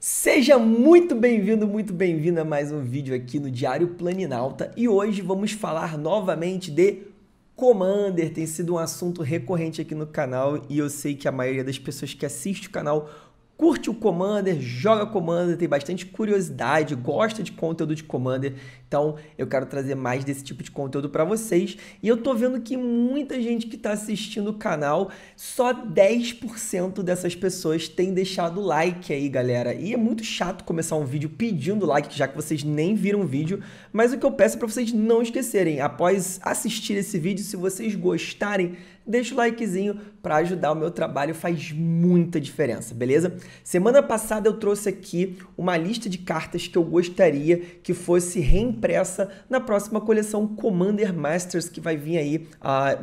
Seja muito bem-vindo, muito bem-vinda a mais um vídeo aqui no Diário Planinalta e hoje vamos falar novamente de Commander. Tem sido um assunto recorrente aqui no canal e eu sei que a maioria das pessoas que assiste o canal curte o Commander, joga Commander, tem bastante curiosidade, gosta de conteúdo de Commander, então eu quero trazer mais desse tipo de conteúdo para vocês. E eu tô vendo que muita gente que está assistindo o canal, só 10% dessas pessoas tem deixado like aí, galera. E é muito chato começar um vídeo pedindo like, já que vocês nem viram o vídeo, mas o que eu peço é para vocês não esquecerem, após assistir esse vídeo, se vocês gostarem, deixa o likezinho para ajudar o meu trabalho, faz muita diferença, beleza? Semana passada eu trouxe aqui uma lista de cartas que eu gostaria que fosse reimpressa na próxima coleção Commander Masters que vai vir aí,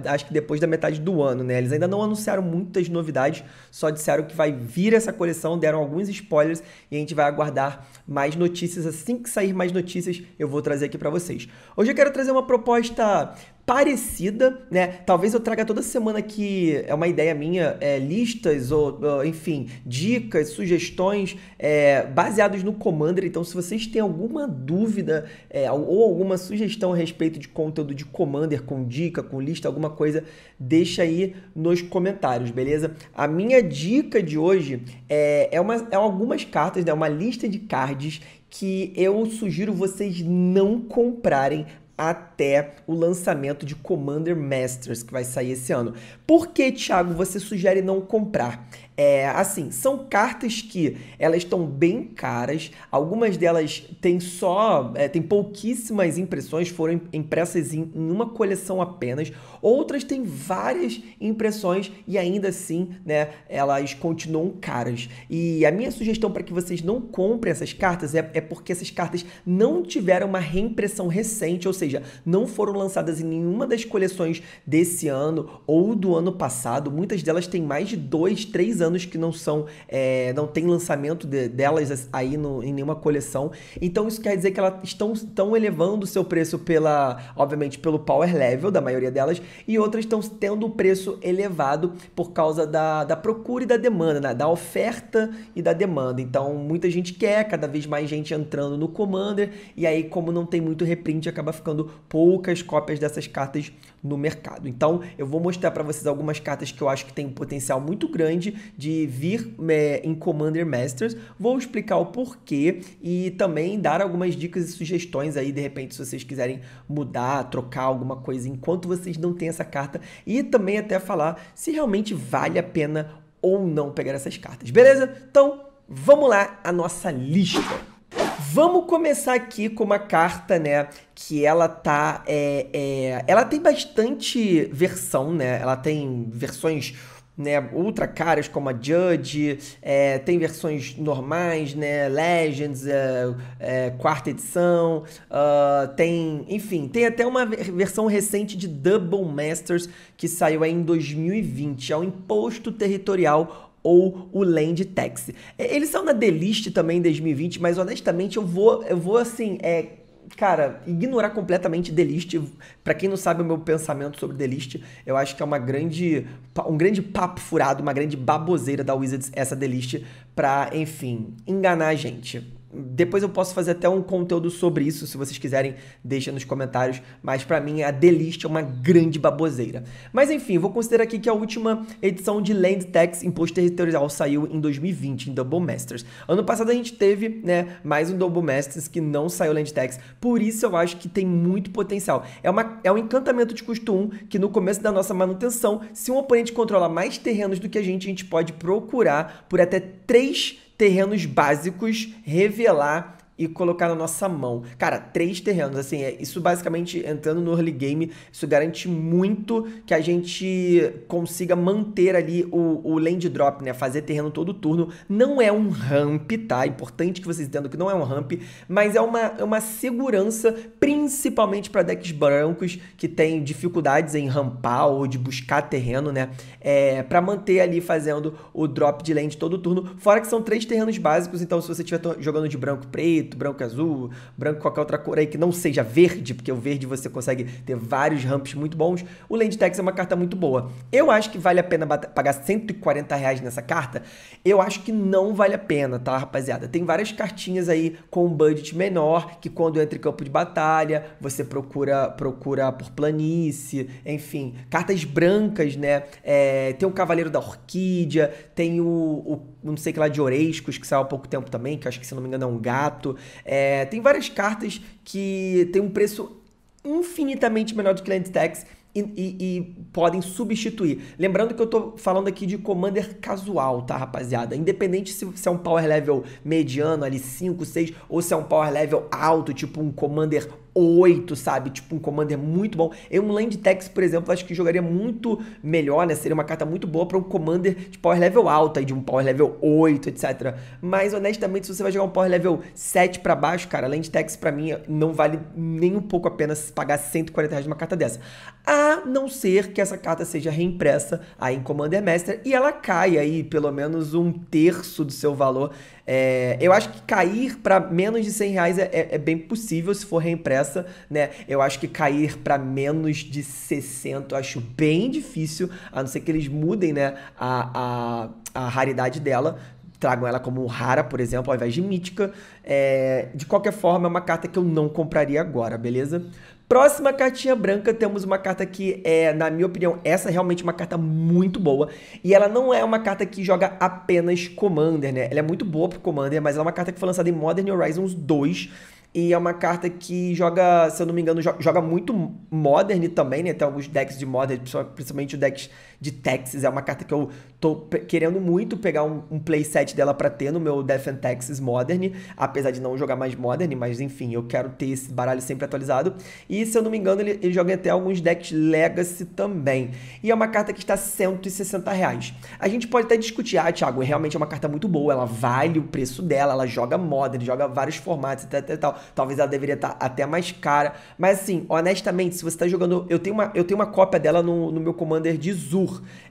acho que depois da metade do ano, né? Eles ainda não anunciaram muitas novidades, só disseram que vai vir essa coleção, deram alguns spoilers e a gente vai aguardar mais notícias. Assim que sair mais notícias, eu vou trazer aqui para vocês. Hoje eu quero trazer uma proposta parecida, né? Talvez eu traga toda semana que é uma ideia minha, é, listas ou, enfim, dicas, sugestões é, baseados no Commander. Então, se vocês têm alguma dúvida é, ou alguma sugestão a respeito de conteúdo de Commander, com dica, com lista, alguma coisa, deixa aí nos comentários, beleza? A minha dica de hoje é, é, uma, é algumas cartas, né? Uma lista de cards que eu sugiro vocês não comprarem até o lançamento de Commander Masters, que vai sair esse ano. Por que, Thiago, você sugere não comprar? É, assim, são cartas que elas estão bem caras, algumas delas têm só, é, tem pouquíssimas impressões, foram impressas em, em uma coleção apenas, Outras têm várias impressões e ainda assim, né, elas continuam caras. E a minha sugestão para que vocês não comprem essas cartas é, é porque essas cartas não tiveram uma reimpressão recente, ou seja, não foram lançadas em nenhuma das coleções desse ano ou do ano passado. Muitas delas têm mais de dois, três anos que não são, é, não tem lançamento de, delas aí no, em nenhuma coleção. Então isso quer dizer que elas estão, estão elevando o seu preço pela, obviamente, pelo power level da maioria delas e outras estão tendo o preço elevado por causa da, da procura e da demanda, né? da oferta e da demanda. Então, muita gente quer, cada vez mais gente entrando no Commander, e aí, como não tem muito reprint, acaba ficando poucas cópias dessas cartas no mercado. Então, eu vou mostrar para vocês algumas cartas que eu acho que tem um potencial muito grande de vir é, em Commander Masters. Vou explicar o porquê e também dar algumas dicas e sugestões aí, de repente, se vocês quiserem mudar, trocar alguma coisa enquanto vocês não têm essa carta. E também até falar se realmente vale a pena ou não pegar essas cartas, beleza? Então, vamos lá a nossa lista. Vamos começar aqui com uma carta, né? Que ela tá. É, é, ela tem bastante versão, né? Ela tem versões né, ultra caras como a Judge, é, tem versões normais, né, Legends, é, é, quarta edição, uh, tem, enfim, tem até uma versão recente de Double Masters que saiu aí em 2020, é um imposto territorial ou o Land Tax. Eles são na The List também em 2020, mas honestamente eu vou, eu vou assim, é, cara, ignorar completamente The List. Para quem não sabe o meu pensamento sobre The List, eu acho que é uma grande um grande papo furado, uma grande baboseira da Wizards essa The List para, enfim, enganar a gente. Depois eu posso fazer até um conteúdo sobre isso, se vocês quiserem, deixa nos comentários. Mas para mim a The List é uma grande baboseira. Mas enfim, vou considerar aqui que a última edição de Land Tax Imposto Territorial saiu em 2020 em Double Masters. Ano passado a gente teve, né, mais um Double Masters que não saiu Land Tax. Por isso eu acho que tem muito potencial. É, uma, é um encantamento de custo 1 que no começo da nossa manutenção, se um oponente controla mais terrenos do que a gente, a gente pode procurar por até 3 terrenos básicos revelar e colocar na nossa mão. Cara, três terrenos, assim, é, isso basicamente, entrando no early game, isso garante muito que a gente consiga manter ali o, o land drop, né? Fazer terreno todo turno. Não é um ramp, tá? É importante que vocês entendam que não é um ramp, mas é uma, é uma segurança, principalmente para decks brancos que têm dificuldades em rampar ou de buscar terreno, né? É, para manter ali fazendo o drop de land todo turno. Fora que são três terrenos básicos, então se você estiver jogando de branco preto, preto, branco azul, branco qualquer outra cor aí que não seja verde, porque o verde você consegue ter vários ramps muito bons. O Land Tax é uma carta muito boa. Eu acho que vale a pena pagar 140 reais nessa carta. Eu acho que não vale a pena, tá, rapaziada? Tem várias cartinhas aí com um budget menor, que quando entra em campo de batalha, você procura, procura por planície, enfim. Cartas brancas, né? É, tem o Cavaleiro da Orquídea, tem o, o não sei que lá de Orescos, que saiu há pouco tempo também, que acho que se não me engano é um gato é, tem várias cartas que tem um preço infinitamente menor do que Land Tax e, e, e, podem substituir. Lembrando que eu tô falando aqui de Commander casual, tá, rapaziada? Independente se, se, é um power level mediano, ali 5, 6, ou se é um power level alto, tipo um Commander 8, sabe? Tipo, um commander é muito bom. Eu, um Land Tax, por exemplo, acho que jogaria muito melhor, né? Seria uma carta muito boa para um commander de power level alto, aí de um power level 8, etc. Mas, honestamente, se você vai jogar um power level 7 para baixo, cara, Land Tax, pra mim não vale nem um pouco a pena pagar 140 reais numa carta dessa. A não ser que essa carta seja reimpressa aí em Commander Master e ela caia aí pelo menos um terço do seu valor é, eu acho que cair para menos de 100 reais é, é, é, bem possível se for reimpressa, né? Eu acho que cair para menos de 60 eu acho bem difícil, a não ser que eles mudem, né, a, a, a raridade dela. Tragam ela como rara, por exemplo, ao invés de mítica. É, de qualquer forma, é uma carta que eu não compraria agora, beleza? Próxima cartinha branca, temos uma carta que é, na minha opinião, essa é realmente uma carta muito boa. E ela não é uma carta que joga apenas Commander, né? Ela é muito boa pro Commander, mas ela é uma carta que foi lançada em Modern Horizons 2. E é uma carta que joga, se eu não me engano, joga muito Modern também, né? Tem alguns decks de Modern, principalmente decks de Texas. É uma carta que eu tô querendo muito pegar um, um playset dela para ter no meu Death and Texas Modern, apesar de não jogar mais Modern, mas enfim, eu quero ter esse baralho sempre atualizado. E se eu não me engano, ele, ele joga até alguns decks Legacy também. E é uma carta que está 160 reais. A gente pode até discutir, ah, Thiago, realmente é uma carta muito boa, ela vale o preço dela, ela joga Modern, joga vários formatos, até tal. Talvez ela deveria estar tá até mais cara. Mas assim, honestamente, se você tá jogando. Eu tenho uma, eu tenho uma cópia dela no, no meu Commander de Zul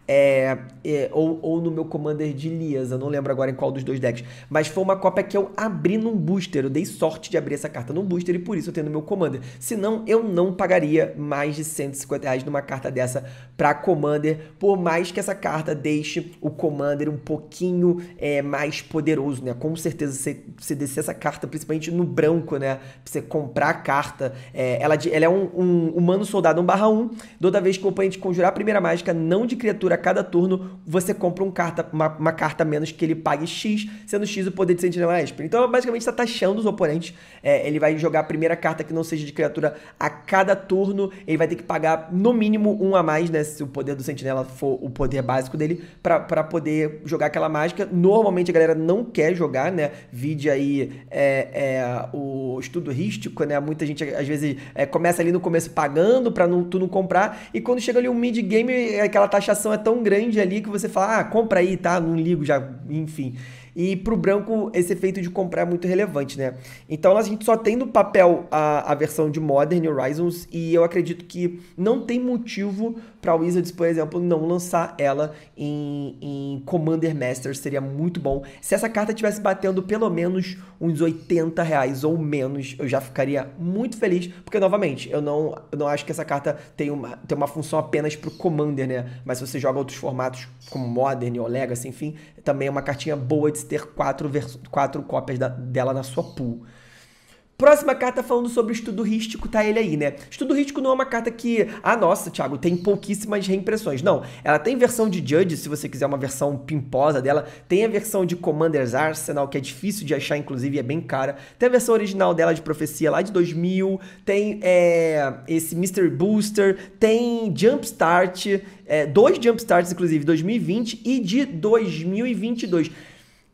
é, é, ou, ou, no meu Commander de Liaza não lembro agora em qual dos dois decks. Mas foi uma cópia que eu abri num booster, eu dei sorte de abrir essa carta num booster e por isso eu tenho no meu Commander. Senão eu não pagaria mais de 150 reais numa carta dessa pra Commander, por mais que essa carta deixe o Commander um pouquinho é, mais poderoso, né? Com certeza você, você descer essa carta, principalmente no branco, né? Pra você comprar a carta, é, ela, ela, é um, um humano soldado 1 barra 1, toda vez que o oponente conjurar a primeira mágica, não de criatura a cada turno, você compra um carta, uma, uma carta menos que ele pague X, sendo X o poder de sentinela extra. Então, basicamente, está taxando os oponentes. É, ele vai jogar a primeira carta que não seja de criatura a cada turno. Ele vai ter que pagar, no mínimo, um a mais, né? Se o poder do sentinela for o poder básico dele, para poder jogar aquela mágica. Normalmente, a galera não quer jogar, né? Vide aí é, é, o estudo rístico, né? Muita gente, às vezes, é, começa ali no começo pagando para não, tu não comprar. E quando chega ali um mid-game, é aquela taxação é tão grande ali que você fala, ah, compra aí, tá? Não ligo já, enfim. E para o branco, esse efeito de comprar é muito relevante, né? Então a gente só tem no papel a, a versão de Modern Horizons e eu acredito que não tem motivo para a Wizards, por exemplo, não lançar ela em, em Commander Masters. Seria muito bom. Se essa carta estivesse batendo pelo menos uns 80 reais ou menos, eu já ficaria muito feliz, porque novamente, eu não, eu não acho que essa carta tem uma, tem uma função apenas para o Commander, né? Mas se você joga outros formatos como Modern ou Legacy, enfim, também é uma cartinha boa de você ter quatro, quatro cópias da, dela na sua pool. Próxima carta falando sobre estudo rístico, tá ele aí, né? Estudo rístico não é uma carta que, ah, nossa, Thiago, tem pouquíssimas reimpressões. Não, ela tem versão de Judge, se você quiser uma versão pimposa dela. Tem a versão de Commander's Arsenal, que é difícil de achar, inclusive, é bem cara. Tem a versão original dela de Profecia lá de 2000. Tem é, esse Mystery Booster. Tem Jumpstart, é, dois Jumpstarts, inclusive, 2020 e de 2022.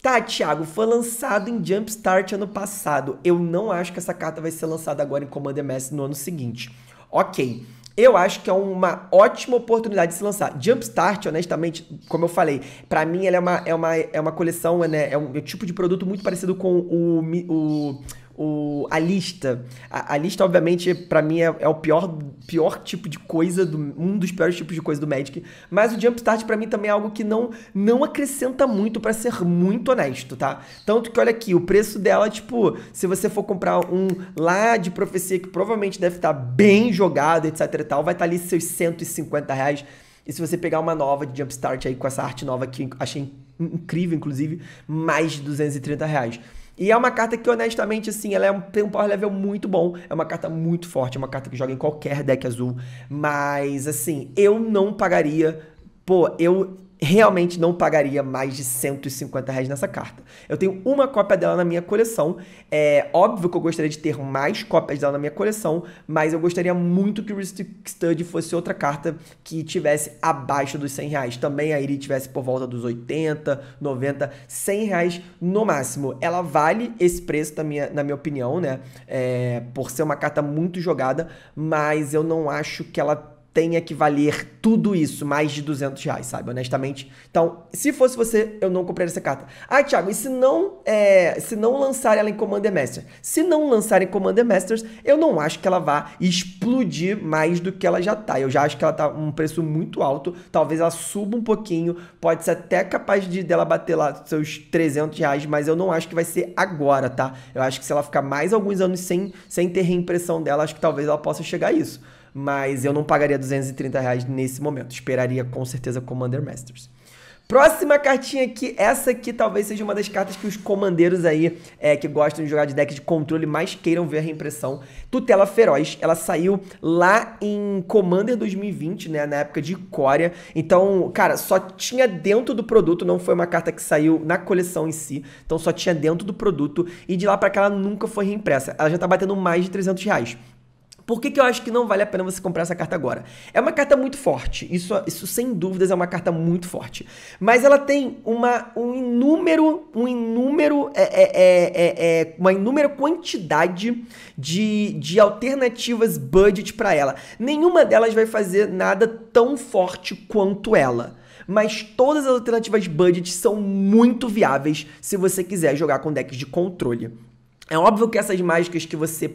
Tá, Thiago, foi lançado em Jumpstart ano passado. Eu não acho que essa carta vai ser lançada agora em Commander MS no ano seguinte. Ok. Eu acho que é uma ótima oportunidade de se lançar. Jumpstart, honestamente, como eu falei, para mim ela é uma, é uma, é uma coleção, né? É um, é um tipo de produto muito parecido com o, o o, a lista. A, a lista, obviamente, para mim é, é, o pior, pior tipo de coisa, do, um dos piores tipos de coisa do Magic. Mas o Jumpstart para mim também é algo que não, não acrescenta muito, para ser muito honesto, tá? Tanto que olha aqui, o preço dela, tipo, se você for comprar um lá de profecia que provavelmente deve estar tá bem jogado, etc e tal, vai estar tá ali seus 150 reais. E se você pegar uma nova de Jumpstart aí com essa arte nova que eu achei incrível, inclusive, mais de 230 reais. E é uma carta que, honestamente, assim, ela é um, tem um power level muito bom. É uma carta muito forte, é uma carta que joga em qualquer deck azul. Mas, assim, eu não pagaria. Pô, eu realmente não pagaria mais de 150 reais nessa carta. Eu tenho uma cópia dela na minha coleção. É óbvio que eu gostaria de ter mais cópias dela na minha coleção, mas eu gostaria muito que o Realistic Study fosse outra carta que tivesse abaixo dos 100 reais. Também a Iri tivesse por volta dos 80, 90, 100 reais no máximo. Ela vale esse preço, na minha, na minha opinião, né? É, por ser uma carta muito jogada, mas eu não acho que ela tenha que valer tudo isso, mais de 200 reais, sabe? Honestamente. Então, se fosse você, eu não compraria essa carta. Ah, Thiago, e se não, é, se não lançar ela em Commander Masters? Se não lançar em Commander Masters, eu não acho que ela vá explodir mais do que ela já tá. Eu já acho que ela tá um preço muito alto. Talvez ela suba um pouquinho. Pode ser até capaz de dela bater lá seus 300 reais, mas eu não acho que vai ser agora, tá? Eu acho que se ela ficar mais alguns anos sem, sem ter reimpressão dela, acho que talvez ela possa chegar a isso mas eu não pagaria 230 reais nesse momento. Esperaria com certeza Commander Masters. Próxima cartinha aqui, essa aqui talvez seja uma das cartas que os comandeiros aí é, que gostam de jogar de deck de controle mais queiram ver a reimpressão. Tutela Feroz, ela saiu lá em Commander 2020, né, na época de Corea. Então, cara, só tinha dentro do produto, não foi uma carta que saiu na coleção em si. Então só tinha dentro do produto e de lá para cá ela nunca foi reimpressa. Ela já tá batendo mais de 300 reais. Por que, que eu acho que não vale a pena você comprar essa carta agora? É uma carta muito forte, isso, isso sem dúvidas é uma carta muito forte. Mas ela tem uma, um inúmero, um inúmero, é, é, é, uma inúmera quantidade de, de alternativas budget para ela. Nenhuma delas vai fazer nada tão forte quanto ela mas todas as alternativas budget são muito viáveis se você quiser jogar com decks de controle. É óbvio que essas mágicas que você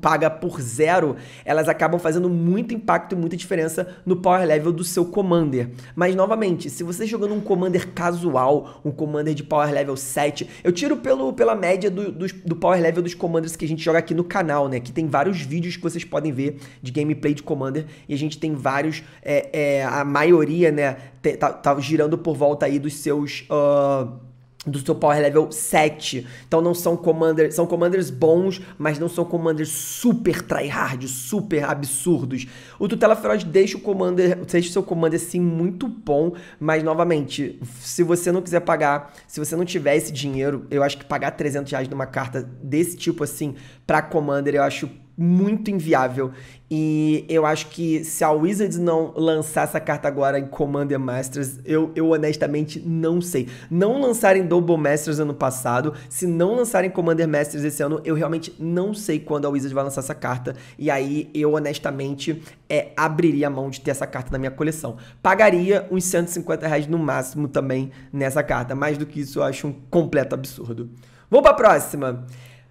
paga por zero, elas acabam fazendo muito impacto e muita diferença no power level do seu commander. Mas novamente, se você jogando um commander casual, um commander de power level 7, eu tiro pelo, pela média do, do, do power level dos commanders que a gente joga aqui no canal, né? Que tem vários vídeos que vocês podem ver de gameplay de commander e a gente tem vários, é, é, a maioria, né? Tá, tá, girando por volta aí dos seus. Uh, do seu power level 7. Então não são commanders, são commanders bons, mas não são commanders super tryhard, super absurdos. O tutela feroz deixa o commander, deixa o seu commander sim muito bom, mas novamente, se você não quiser pagar, se você não tiver esse dinheiro, eu acho que pagar 300 reais numa carta desse tipo assim para commander, eu acho muito inviável. E eu acho que se a Wizards não lançar essa carta agora em Commander Masters, eu, eu honestamente não sei. Não lançarem Double Masters ano passado, se não lançarem Commander Masters esse ano, eu realmente não sei quando a Wizards vai lançar essa carta. E aí eu honestamente é, abriria a mão de ter essa carta na minha coleção. Pagaria uns 150 reais no máximo também nessa carta. Mais do que isso, eu acho um completo absurdo. Vamos para a próxima.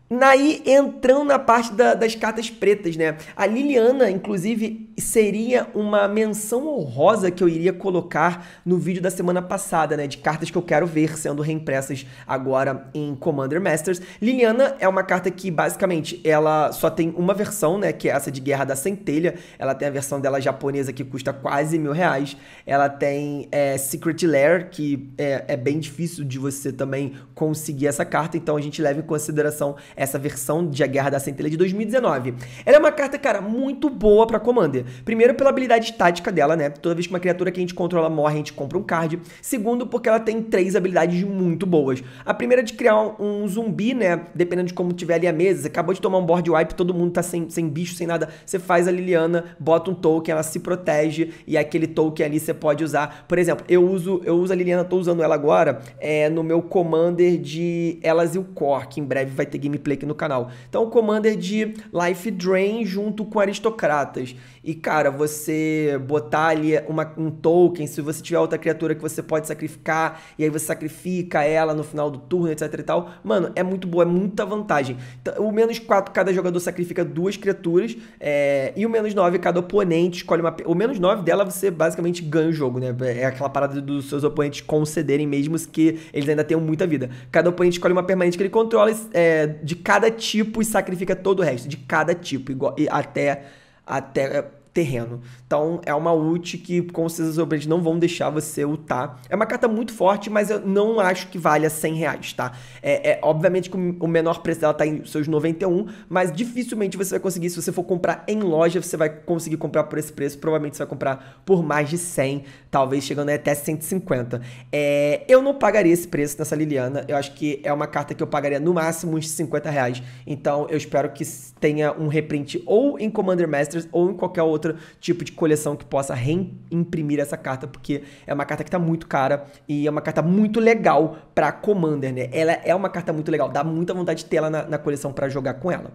Naí entrando na parte da, das cartas pretas, né? A Liliana, inclusive, seria uma menção honrosa que eu iria colocar no vídeo da semana passada, né? De cartas que eu quero ver sendo reimpressas agora em Commander Masters. Liliana é uma carta que, basicamente, ela só tem uma versão, né? Que é essa de Guerra da Centelha. Ela tem a versão dela japonesa que custa quase mil reais. Ela tem é, Secret Lair, que é, é bem difícil de você também conseguir essa carta. Então a gente leva em consideração essa versão de A Guerra da Centelha de 2019. Ela é uma carta, cara, muito boa para Commander. Primeiro, pela habilidade tática dela, né? Toda vez que uma criatura que a gente controla morre, a gente compra um card. Segundo, porque ela tem três habilidades muito boas. A primeira é de criar um, zumbi, né? Dependendo de como tiver ali a mesa. Você acabou de tomar um board wipe, todo mundo tá sem, sem bicho, sem nada. Você faz a Liliana, bota um token, ela se protege e aquele token ali você pode usar. Por exemplo, eu uso, eu uso a Liliana, tô usando ela agora é, no meu Commander de Elas e o Core, que em breve vai ter gameplay gameplay aqui no canal. Então, o Commander de Life Drain junto com Aristocratas. E, cara, você botar ali uma, um token, se você tiver outra criatura que você pode sacrificar, e aí você sacrifica ela no final do turno, etc e tal. Mano, é muito boa, é muita vantagem. O menos 4, cada jogador sacrifica duas criaturas, é... e o menos 9, cada oponente escolhe uma... O menos 9 dela, você basicamente ganha o jogo, né? É aquela parada dos seus oponentes concederem, mesmo que eles ainda tenham muita vida. Cada oponente escolhe uma permanente que ele controla é, de de cada tipo e sacrifica todo o resto, de cada tipo, igual, até, até terreno. Então é uma ult que com certeza os operadores não vão deixar você ultar. É uma carta muito forte, mas eu não acho que valha 100 reais, tá? É, é obviamente que o menor preço dela tá em seus 91, mas dificilmente você vai conseguir, se você for comprar em loja, você vai conseguir comprar por esse preço, provavelmente você vai comprar por mais de 100, talvez chegando até 150. É, eu não pagaria esse preço nessa Liliana, eu acho que é uma carta que eu pagaria no máximo uns 50 reais, então eu espero que tenha um reprint ou em Commander Masters ou em qualquer outra outro tipo de coleção que possa reimprimir essa carta, porque é uma carta que tá muito cara e é uma carta muito legal para Commander, né? Ela é uma carta muito legal, dá muita vontade de ter ela na, na coleção para jogar com ela.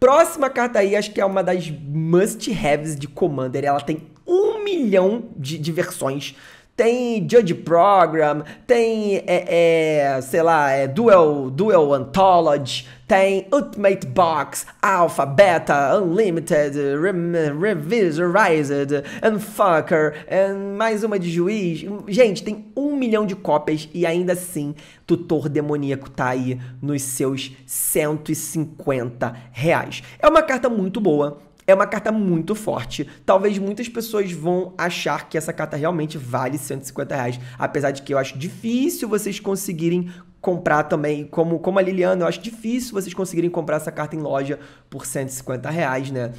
Próxima carta aí, acho que é uma das must-haves de Commander. Ela tem um milhão de, de versões tem Judge Program, tem, é, é, sei lá, é Duel, Duel Anthology, tem Ultimate Box, Alpha, Beta, Unlimited, Revisorized, Unfucker, and mais uma de juiz. Gente, tem um milhão de cópias e ainda assim, Tutor Demoníaco tá aí nos seus 150 reais. É uma carta muito boa, é uma carta muito forte. Talvez muitas pessoas vão achar que essa carta realmente vale 150 reais, apesar de que eu acho difícil vocês conseguirem comprar também, como, como a Liliana, eu acho difícil vocês conseguirem comprar essa carta em loja por 150 reais, né?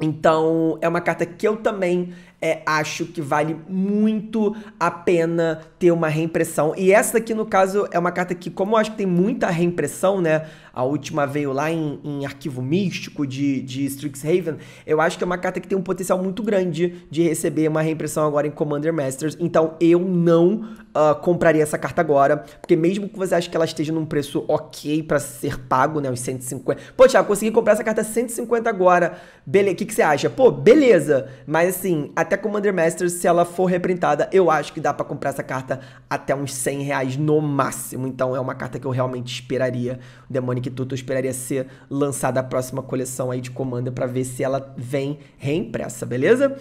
Então, é uma carta que eu também é, acho que vale muito a pena ter uma reimpressão. E essa aqui no caso, é uma carta que, como eu acho que tem muita reimpressão, né? A última veio lá em, em Arquivo Místico de, de Strixhaven. Eu acho que é uma carta que tem um potencial muito grande de receber uma reimpressão agora em Commander Masters. Então eu não uh, compraria essa carta agora, porque mesmo que você ache que ela esteja num preço ok para ser pago, né? Uns 150. Pô, Thiago, consegui comprar essa carta 150 agora. Beleza, o que, que você acha? Pô, beleza. Mas assim, até até Commander Masters, se ela for reprintada, eu acho que dá para comprar essa carta até uns 100 reais no máximo. Então é uma carta que eu realmente esperaria, o Demonic Tutor, eu esperaria ser lançada a próxima coleção aí de Commander para ver se ela vem reimpressa, beleza?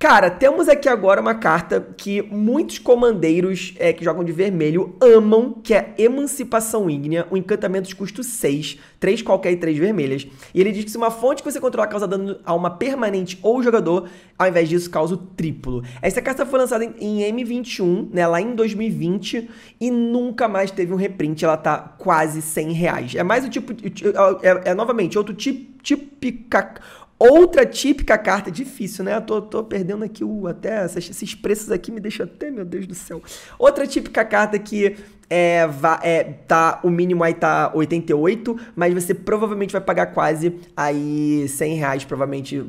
Cara, temos aqui agora uma carta que muitos comandeiros é, que jogam de vermelho amam, que é Emancipação Ígnea, um encantamento de custo 6, 3 qualquer e 3 vermelhas. E ele diz que se uma fonte que você controla causa dano a uma permanente ou jogador, ao invés disso causa o triplo. Essa carta foi lançada em, em M21, né, lá em 2020, e nunca mais teve um reprint, ela tá quase 100 reais. É mais o tipo, é, é, é novamente, outro tipo, típica, Outra típica carta, difícil, né? Eu tô, tô perdendo aqui o até essas, esses preços aqui me deixam até, meu Deus do céu. Outra típica carta que é, va, é, tá, o mínimo aí tá 88, mas você provavelmente vai pagar quase aí 100 reais, provavelmente,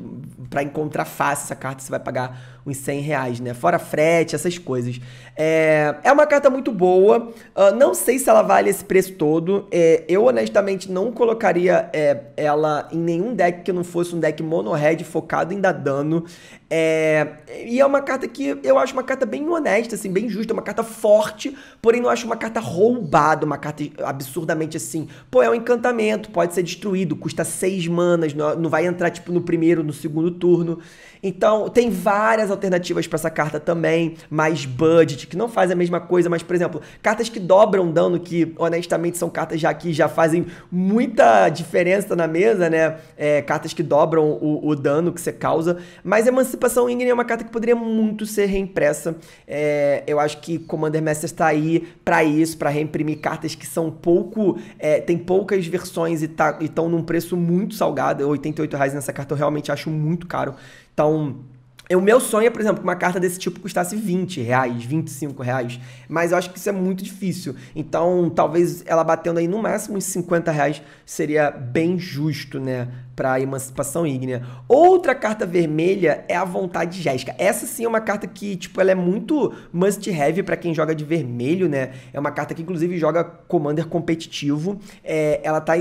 para encontrar fácil essa carta, você vai pagar os 100 reais, né? Fora frete, essas coisas. É, é uma carta muito boa. Uh, não sei se ela vale esse preço todo. É, eu, honestamente, não colocaria é, ela em nenhum deck que não fosse um deck mono-red focado em dar dano. É, e é uma carta que eu acho uma carta bem honesta, assim, bem justa. Uma carta forte, porém não acho uma carta roubada, uma carta absurdamente assim. Pô, é um encantamento, pode ser destruído, custa 6 manas, não, não vai entrar, tipo, no primeiro, no segundo turno. Então, tem várias alternativas para essa carta também, mais budget, que não faz a mesma coisa, mas, por exemplo, cartas que dobram dano, que honestamente são cartas já que já fazem muita diferença na mesa, né? É, cartas que dobram o, o, dano que você causa. Mas Emancipação Ingen é uma carta que poderia muito ser reimpressa. É, eu acho que Commander Master está aí para isso, para reimprimir cartas que são pouco. É, tem poucas versões e tá, estão num preço muito salgado. R$ é reais nessa carta eu realmente acho muito caro um o meu sonho é, por exemplo, que uma carta desse tipo custasse 20 reais, 25 reais. Mas eu acho que isso é muito difícil. Então, talvez ela batendo aí no máximo uns 50 reais seria bem justo, né? para emancipação ígnea. Outra carta vermelha é a vontade Jéssica. Essa sim é uma carta que, tipo, ela é muito must have para quem joga de vermelho, né? É uma carta que inclusive joga commander competitivo. É, ela tá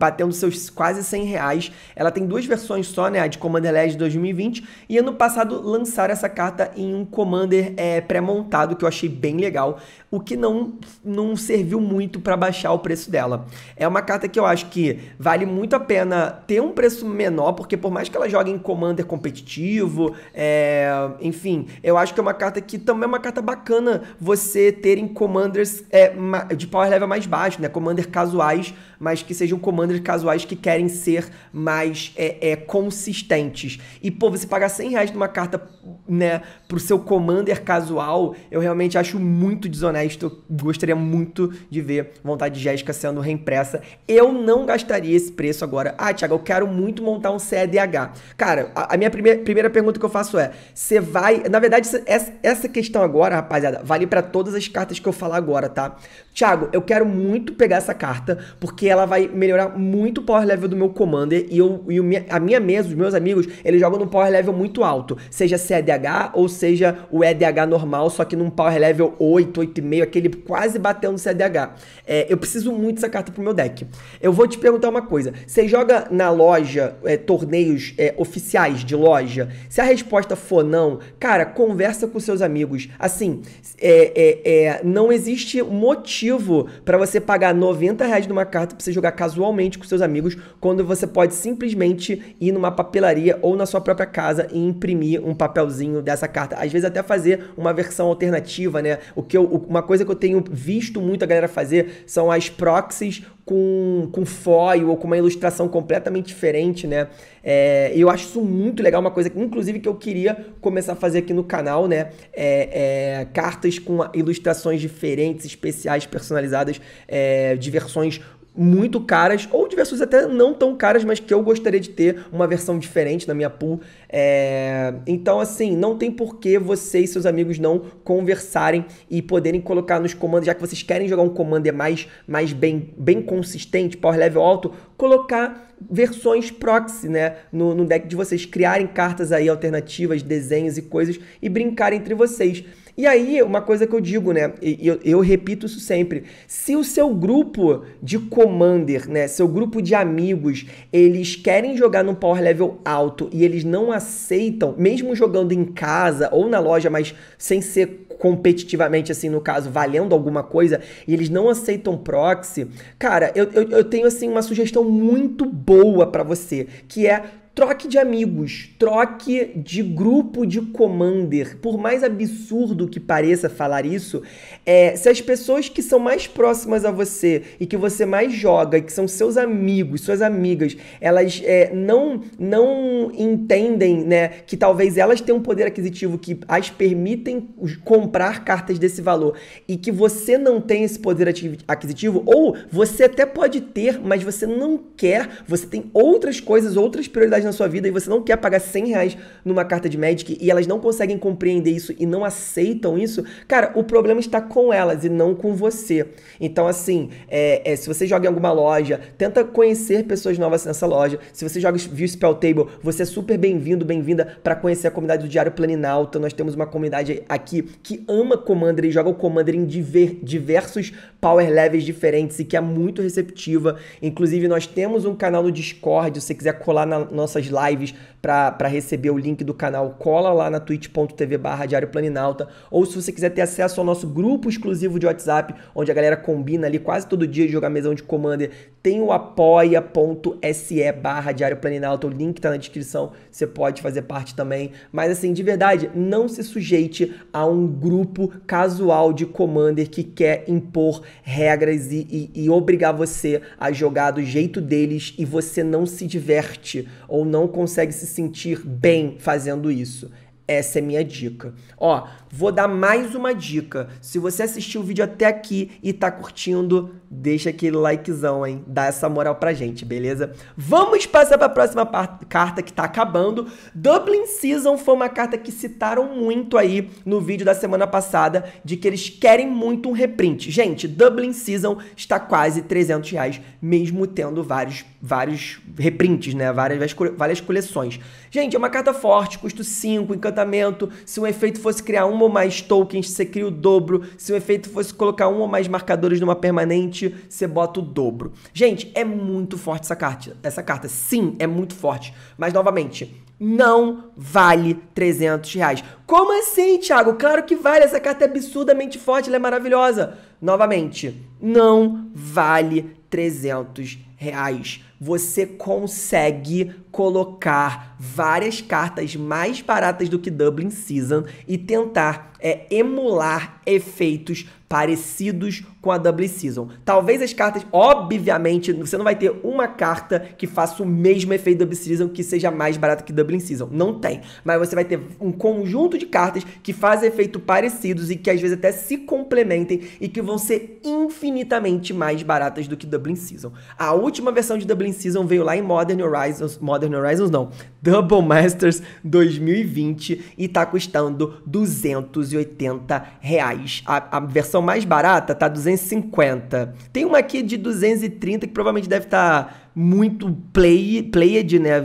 batendo seus quase 100 reais. Ela tem duas versões só, né? A de Commander Legends 2020 e ano passado lançaram essa carta em um Commander é, pré-montado que eu achei bem legal, o que não, não serviu muito para baixar o preço dela. É uma carta que eu acho que vale muito a pena ter um preço menor, porque por mais que ela jogue em Commander competitivo, é, enfim, eu acho que é uma carta que também é uma carta bacana você ter em Commanders é, de power level mais baixo, né? Commander casuais mas que sejam commanders casuais que querem ser mais é, é, consistentes. E, pô, você pagar 100 reais numa carta né, pro seu commander casual, eu realmente acho muito desonesto. Gostaria muito de ver vontade de Jéssica sendo reimpressa. Eu não gastaria esse preço agora. Ah, Thiago, eu quero muito montar um cdh Cara, a, a minha primeira, primeira pergunta que eu faço é: você vai. Na verdade, essa, essa questão agora, rapaziada, vale para todas as cartas que eu falar agora, tá? Thiago, eu quero muito pegar essa carta, porque ela vai melhorar muito o power level do meu commander e, eu, e minha, a minha mesa, os meus amigos, eles jogam no power level muito alto, seja Cdh ou seja o EDH normal, só que num power level 8, 8,5, aquele quase bateu no Cdh É, eu preciso muito dessa carta pro meu deck. Eu vou te perguntar uma coisa, você joga na loja é, torneios é, oficiais de loja? Se a resposta for não, cara, conversa com seus amigos. Assim, é, é, é não existe motivo para você pagar 90 reais numa carta para você jogar casualmente com seus amigos, quando você pode simplesmente ir numa papelaria ou na sua própria casa e imprimir um papelzinho dessa carta. Às vezes até fazer uma versão alternativa, né? O que eu, uma coisa que eu tenho visto muito a galera fazer são as proxies com, com foil ou com uma ilustração completamente diferente, né? É, eu acho isso muito legal, uma coisa que, inclusive, que eu queria começar a fazer aqui no canal, né? É, é, cartas com ilustrações diferentes, especiais, personalizadas, é, de versões muito caras, ou de versões até não tão caras, mas que eu gostaria de ter uma versão diferente na minha pool. É... Então, assim, não tem por que você e seus amigos não conversarem e poderem colocar nos comandos, já que vocês querem jogar um commander é mais, mais bem, bem consistente, power level alto, colocar versões proxy, né, no, no deck de vocês, criarem cartas aí alternativas, desenhos e coisas e brincar entre vocês. E aí, uma coisa que eu digo, né? Eu, eu repito isso sempre. Se o seu grupo de commander, né? Seu grupo de amigos, eles querem jogar num power level alto e eles não aceitam, mesmo jogando em casa ou na loja, mas sem ser competitivamente, assim, no caso, valendo alguma coisa, e eles não aceitam proxy, cara, eu, eu, eu tenho, assim, uma sugestão muito boa para você, que é Troque de amigos, troque de grupo de commander. Por mais absurdo que pareça falar isso, é, se as pessoas que são mais próximas a você e que você mais joga, que são seus amigos, suas amigas, elas é, não, não entendem né, que talvez elas tenham um poder aquisitivo que as permitem comprar cartas desse valor e que você não tem esse poder aquisitivo, ou você até pode ter, mas você não quer, você tem outras coisas, outras prioridades na sua vida e você não quer pagar 100 reais numa carta de Magic e elas não conseguem compreender isso e não aceitam isso, cara, o problema está com elas e não com você. Então, assim, é, é, se você joga em alguma loja, tenta conhecer pessoas novas nessa loja. Se você joga View Spell Table, você é super bem-vindo, bem-vinda para conhecer a comunidade do Diário Planinalto. Nós temos uma comunidade aqui que ama Commander e joga o Commander em diver, diversos power levels diferentes e que é muito receptiva. Inclusive, nós temos um canal no Discord, se você quiser colar na nossa nossas lives para receber o link do canal, cola lá na twitch.tv barra Diário Planinalta. Ou se você quiser ter acesso ao nosso grupo exclusivo de WhatsApp, onde a galera combina ali quase todo dia de jogar mesão de Commander, tem o apoia.se barra Diário Planinalta. O link tá na descrição, você pode fazer parte também. Mas assim, de verdade, não se sujeite a um grupo casual de Commander que quer impor regras e, e, e obrigar você a jogar do jeito deles e você não se diverte ou não consegue se sentir bem fazendo isso. Essa é minha dica. Ó, vou dar mais uma dica. Se você assistiu o vídeo até aqui e tá curtindo, deixa aquele likezão, hein? Dá essa moral pra gente, beleza? Vamos passar pra próxima carta que tá acabando. Dublin Season foi uma carta que citaram muito aí no vídeo da semana passada, de que eles querem muito um reprint. Gente, Dublin Season está quase 300 reais, mesmo tendo vários, vários reprints, né? Várias, várias coleções. Gente, é uma carta forte, custo 5, encantamento encantamento, se um efeito fosse criar um ou mais tokens, você cria o dobro, se um efeito fosse colocar um ou mais marcadores numa permanente, você bota o dobro. Gente, é muito forte essa carta, essa carta. Sim, é muito forte, mas novamente, não vale 300 reais. Como assim, Thiago? Claro que vale, essa carta é absurdamente forte, ela é maravilhosa. Novamente, não vale 300 reais. Você consegue colocar várias cartas mais baratas do que Dublin Season e tentar é, emular efeitos parecidos com a Dublin Season. Talvez as cartas, obviamente, você não vai ter uma carta que faça o mesmo efeito Dublin Season que seja mais barato que Dublin Season. Não tem. Mas você vai ter um conjunto de cartas que fazem efeitos parecidos e que às vezes até se complementem e que vão ser infinitamente mais baratas do que Dublin Dublin Season. A última versão de Dublin Season veio lá em Modern Horizons, Modern Horizons não, Double Masters 2020 e tá custando 280 reais. A, a versão mais barata tá 250. Tem uma aqui de 230 que provavelmente deve estar tá muito play, played, né?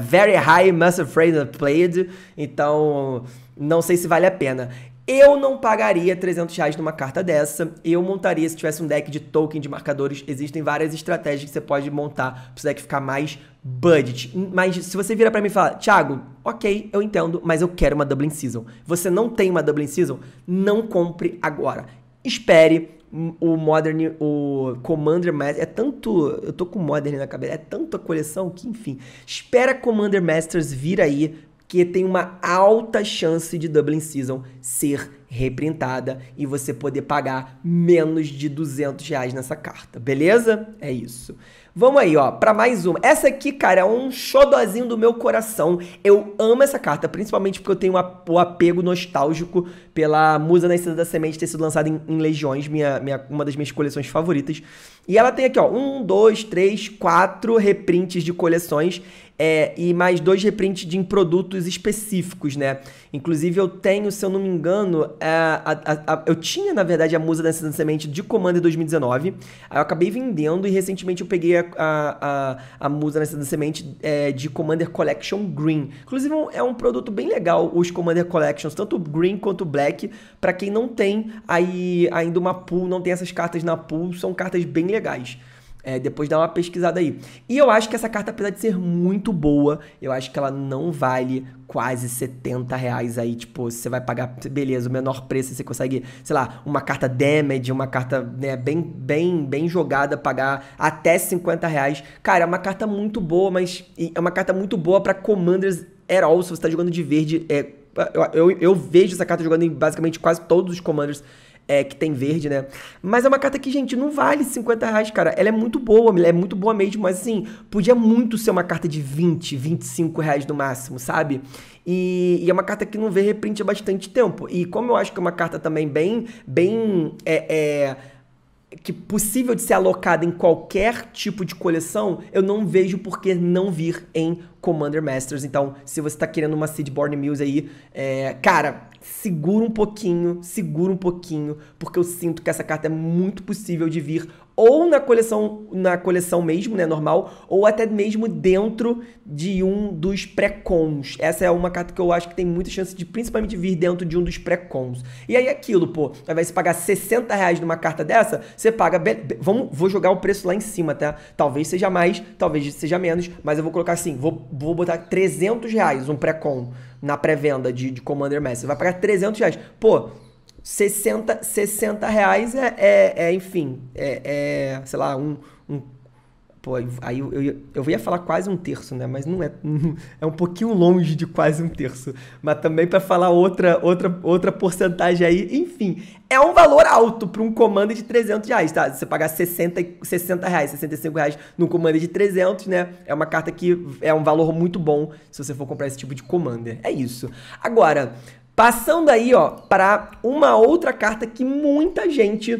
Very high master phrase né? played. Então, não sei se vale a pena. Eu não pagaria 300 reais numa carta dessa. Eu montaria, se tivesse um deck de token de marcadores, existem várias estratégias que você pode montar para o deck ficar mais budget. Mas se você vira para mim e fala, Thiago, ok, eu entendo, mas eu quero uma Dublin Season. Você não tem uma Dublin Season? Não compre agora. Espere hum, o Modern, o Commander Masters. é tanto, eu tô com Modern na cabeça, é tanta coleção que, enfim, espera Commander Masters vir aí, que tem uma alta chance de Dublin Season ser reprintada e você poder pagar menos de 200 reais nessa carta, beleza? É isso. Vamos aí, ó, para mais uma. Essa aqui, cara, é um xodozinho do meu coração. Eu amo essa carta, principalmente porque eu tenho o apego nostálgico pela Musa Nascida da Semente ter sido lançada em, em Legiões, minha, minha, uma das minhas coleções favoritas. E ela tem aqui, ó, um, dois, três, quatro reprints de coleções. É, e mais dois reprints de em produtos específicos, né? Inclusive, eu tenho, se eu não me engano, é, a, a, a, eu tinha, na verdade, a musa da Semente de Commander 2019. Aí eu acabei vendendo e recentemente eu peguei a, a, musa da Semente é, de Commander Collection Green. Inclusive, é um é produto bem legal, os Commander Collections, tanto Green quanto Black. para quem não tem aí ainda uma pool, não tem essas cartas na pool, são cartas bem legais. É, depois dá uma pesquisada aí. E eu acho que essa carta, apesar de ser muito boa, eu acho que ela não vale quase 70 reais aí. Tipo, você vai pagar, beleza, o menor preço você consegue, sei lá, uma carta damage, uma carta né, bem, bem, bem jogada, pagar até 50 reais. Cara, é uma carta muito boa, mas é uma carta muito boa para Commanders at all. Se você tá jogando de verde, é, eu, eu, eu vejo essa carta jogando em basicamente quase todos os Commanders é, que tem verde, né? Mas é uma carta que, gente, não vale 50 reais, cara. Ela é muito boa, é muito boa mesmo, mas assim, podia muito ser uma carta de 20, 25 reais no máximo, sabe? E, e é uma carta que não vê reprint há bastante tempo. E como eu acho que é uma carta também bem, bem, é, é que possível de ser alocada em qualquer tipo de coleção, eu não vejo por que não vir em Commander Masters. Então, se você está querendo uma Seedborn Mills aí, é, cara, segura um pouquinho, segura um pouquinho, porque eu sinto que essa carta é muito possível de vir ou na coleção na coleção mesmo, né, normal, ou até mesmo dentro de um dos pré-cons. Essa é uma carta que eu acho que tem muita chance de principalmente vir dentro de um dos pré-cons. E aí aquilo, pô, vai se pagar 60 reais numa carta dessa, você paga, vamos, vou jogar o preço lá em cima, tá? Talvez seja mais, talvez seja menos, mas eu vou colocar assim, vou, vou botar 300 reais um pré-con na pré-venda de, de Commander Master. Você vai pagar 300 reais. Pô, 60, 60 reais é, é, é enfim, é, é, sei lá, um, um Pô, aí eu, eu, eu ia falar quase um terço, né? Mas não é. É um pouquinho longe de quase um terço. Mas também para falar outra, outra, outra porcentagem aí. Enfim, é um valor alto para um comando de 300 reais, tá? você pagar 60, 60 reais, 65 reais num comando de 300, né? É uma carta que é um valor muito bom se você for comprar esse tipo de comando. É isso. Agora, Passando aí, ó, para uma outra carta que muita gente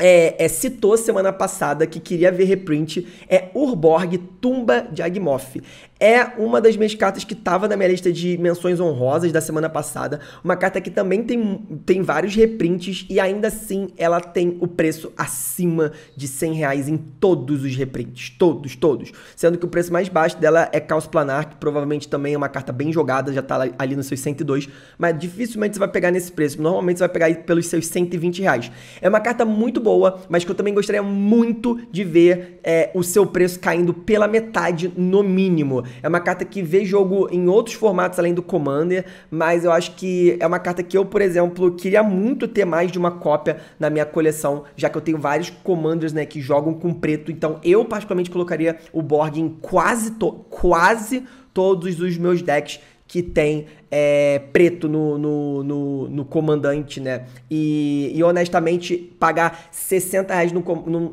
é, é, citou semana passada que queria ver reprint é Urborg Tumba de Agmoff. É uma das minhas cartas que estava na minha lista de menções honrosas da semana passada. Uma carta que também tem, tem vários reprints e ainda assim ela tem o preço acima de 100 reais em todos os reprints. Todos, todos. Sendo que o preço mais baixo dela é Caos Planar, que provavelmente também é uma carta bem jogada, já está ali nos seus 102. Mas dificilmente você vai pegar nesse preço. Normalmente você vai pegar pelos seus 120 reais. É uma carta muito boa boa, mas que eu também gostaria muito de ver é, o seu preço caindo pela metade, no mínimo. É uma carta que vê jogo em outros formatos além do Commander, mas eu acho que é uma carta que eu, por exemplo, queria muito ter mais de uma cópia na minha coleção, já que eu tenho vários Commanders né, que jogam com preto, então eu particularmente colocaria o Borg em quase, quase todos os meus decks que tem é, preto no, no, no, no, comandante, né? E, e, honestamente, pagar 60 reais no,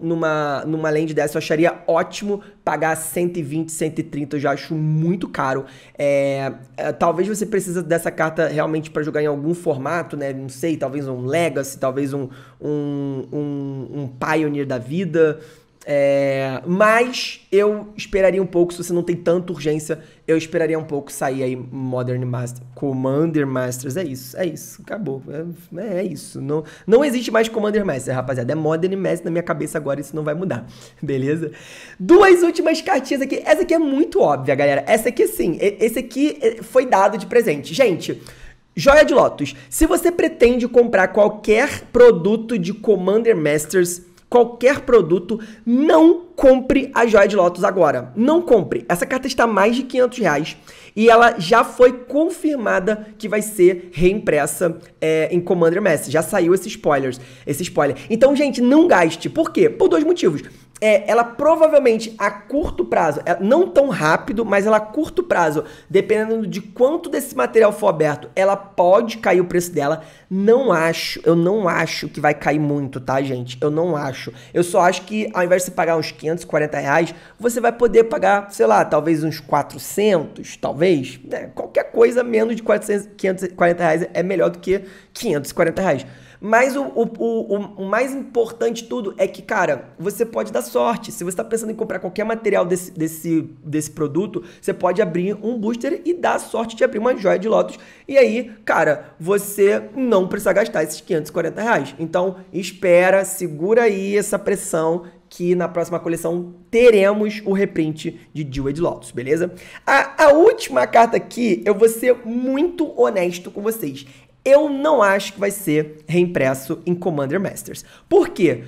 numa, numa land dessa eu acharia ótimo. Pagar 120, 130 eu já acho muito caro. É, é, talvez você precisa dessa carta realmente para jogar em algum formato, né? Não sei, talvez um Legacy, talvez um, um, um, um Pioneer da vida. É, mas eu esperaria um pouco, se você não tem tanta urgência, eu esperaria um pouco sair aí Modern Master, Commander Masters. É isso, é isso, acabou. É, é, é isso. Não, não existe mais Commander Master, rapaziada. É Modern Master na minha cabeça agora, isso não vai mudar. Beleza? Duas últimas cartinhas aqui. Essa aqui é muito óbvia, galera. Essa aqui, sim, esse aqui eh, foi dado de presente. Gente. Joia de Lotus, se você pretende comprar qualquer produto de Commander Masters, qualquer produto, não compre a joia de Lotus agora. Não compre. Essa carta está mais de 500 reais e ela já foi confirmada que vai ser reimpressa é, em Commander Mess. Já saiu esse spoilers, esse spoiler. Então, gente, não gaste. Por quê? Por dois motivos é, ela provavelmente a curto prazo, é, não tão rápido, mas ela a curto prazo, dependendo de quanto desse material for aberto, ela pode cair o preço dela. Não acho, eu não acho que vai cair muito, tá, gente? Eu não acho. Eu só acho que ao invés de você pagar uns 540 reais, você vai poder pagar, sei lá, talvez uns 400, talvez. Né? Qualquer coisa menos de 400, 540 reais é melhor do que 540 reais. Mas o, o, o, o mais importante de tudo é que, cara, você pode dar sorte. Se você está pensando em comprar qualquer material desse, desse, desse produto, você pode abrir um booster e dar sorte de abrir uma joia de lotos. E aí, cara, você não precisa gastar esses 540 reais. Então, espera, segura aí essa pressão que na próxima coleção teremos o reprint de Jeweled Lotus, beleza? A, a, última carta aqui, eu vou ser muito honesto com vocês eu não acho que vai ser reimpresso em Commander Masters. Por quê?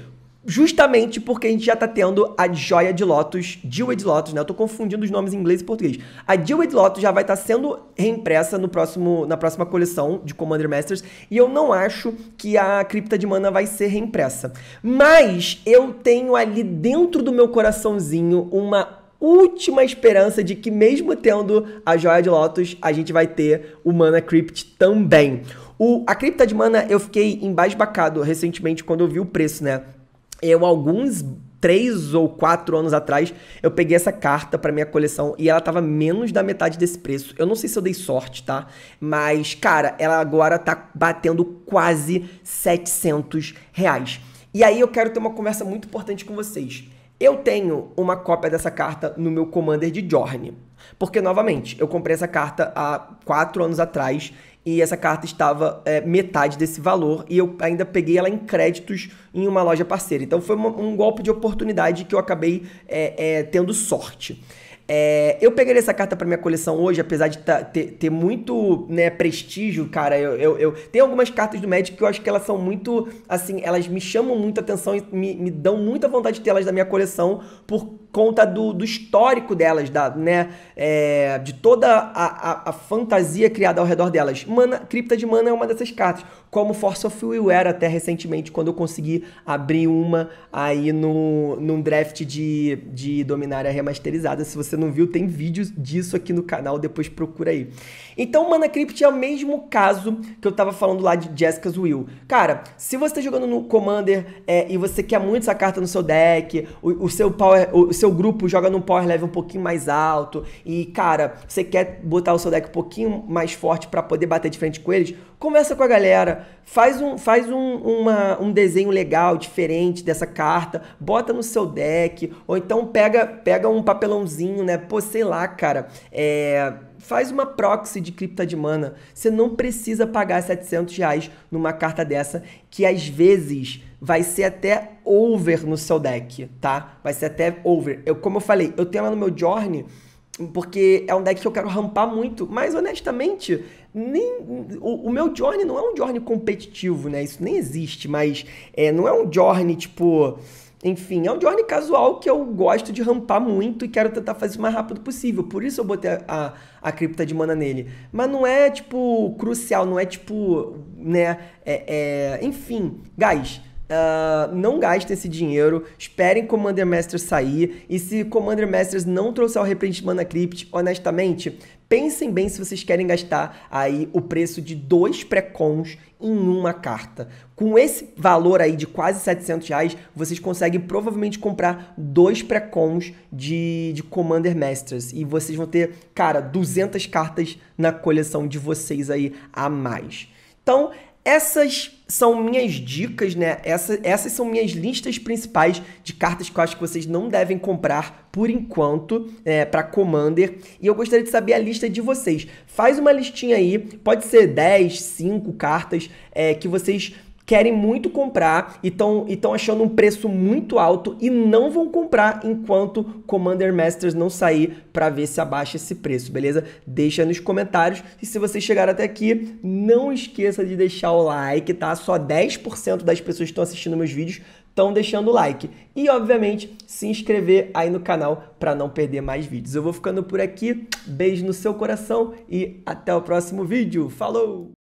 Justamente porque a gente já tá tendo a joia de Lotus, Jeweled Lotus, né? Eu tô confundindo os nomes em inglês e português. A Jeweled Lotus já vai estar tá sendo reimpressa no próximo, na próxima coleção de Commander Masters, e eu não acho que a Cripta de Mana vai ser reimpressa. Mas eu tenho ali dentro do meu coraçãozinho uma última esperança de que mesmo tendo a joia de Lotus, a gente vai ter o Mana Crypt também. O, a cripta de mana eu fiquei embasbacado recentemente quando eu vi o preço, né? Eu, alguns três ou quatro anos atrás, eu peguei essa carta para minha coleção e ela tava menos da metade desse preço. Eu não sei se eu dei sorte, tá? Mas, cara, ela agora tá batendo quase 700 reais. E aí eu quero ter uma conversa muito importante com vocês. Eu tenho uma cópia dessa carta no meu Commander de Jorne. Porque, novamente, eu comprei essa carta há quatro anos atrás e essa carta estava é, metade desse valor e eu ainda peguei ela em créditos em uma loja parceira. Então foi um golpe de oportunidade que eu acabei é, é, tendo sorte. É, eu pegaria essa carta para minha coleção hoje, apesar de ter, ter, muito né, prestígio, cara. Eu, eu, eu, Tem algumas cartas do Magic que eu acho que elas são muito. Assim, elas me chamam muita atenção e me, me dão muita vontade de tê-las na minha coleção por conta do, do histórico delas, da, né? É, de toda a, a, a, fantasia criada ao redor delas. Mana, Cripta de Mana é uma dessas cartas, como Force of Will era até recentemente, quando eu consegui abrir uma aí no, num draft de, de Dominária remasterizada. Se você não viu, tem vídeos disso aqui no canal, depois procura aí. Então, Mana Crypt é o mesmo caso que eu tava falando lá de Jessica's Will. Cara, se você tá jogando no Commander é, e você quer muito essa carta no seu deck, o, o seu power, o, seu grupo joga num power level um pouquinho mais alto, e, cara, você quer botar o seu deck um pouquinho mais forte para poder bater de frente com eles, conversa com a galera, faz um, faz um, uma, um desenho legal, diferente dessa carta, bota no seu deck, ou então pega, pega um papelãozinho, né? Pô, sei lá, cara, é faz uma proxy de cripta de mana. Você não precisa pagar 700 reais numa carta dessa, que às vezes vai ser até over no seu deck, tá? Vai ser até over. Eu, como eu falei, eu tenho ela no meu Journey, porque é um deck que eu quero rampar muito, mas honestamente, nem o, o, meu Journey não é um Journey competitivo, né? Isso nem existe, mas é, não é um Journey tipo enfim, é um journey casual que eu gosto de rampar muito e quero tentar fazer o mais rápido possível. Por isso eu botei a, a, a cripta de mana nele. Mas não é, tipo, crucial, não é, tipo, né? É, é... Enfim, guys, Uh, não gastem esse dinheiro, esperem Commander Masters sair. E se Commander Masters não trouxer o reprint de Mana Crypt, honestamente, pensem bem se vocês querem gastar aí o preço de dois pré-cons em uma carta. Com esse valor aí de quase 700 reais, vocês conseguem provavelmente comprar dois pré-cons de, de Commander Masters. E vocês vão ter, cara, 200 cartas na coleção de vocês aí a mais. Então, essas são minhas dicas, né? Essa, essas são minhas listas principais de cartas que eu acho que vocês não devem comprar por enquanto é, para Commander. E eu gostaria de saber a lista de vocês. Faz uma listinha aí, pode ser 10, 5 cartas é, que vocês querem muito comprar e estão achando um preço muito alto e não vão comprar enquanto Commander Masters não sair para ver se abaixa esse preço, beleza? Deixa nos comentários e se vocês chegaram até aqui, não esqueça de deixar o like, tá? Só 10% das pessoas que estão assistindo meus vídeos estão deixando o like. E, obviamente, se inscrever aí no canal para não perder mais vídeos. Eu vou ficando por aqui, beijo no seu coração e até o próximo vídeo. Falou!